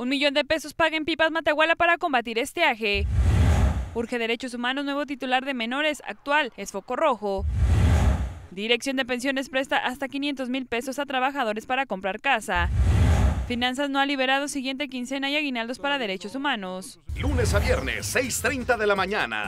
Un millón de pesos paga en Pipas Matehuala para combatir este aje. Urge Derechos Humanos, nuevo titular de menores, actual, es foco rojo. Dirección de Pensiones presta hasta 500 mil pesos a trabajadores para comprar casa. Finanzas no ha liberado siguiente quincena y aguinaldos para derechos humanos. Lunes a viernes, 6.30 de la mañana.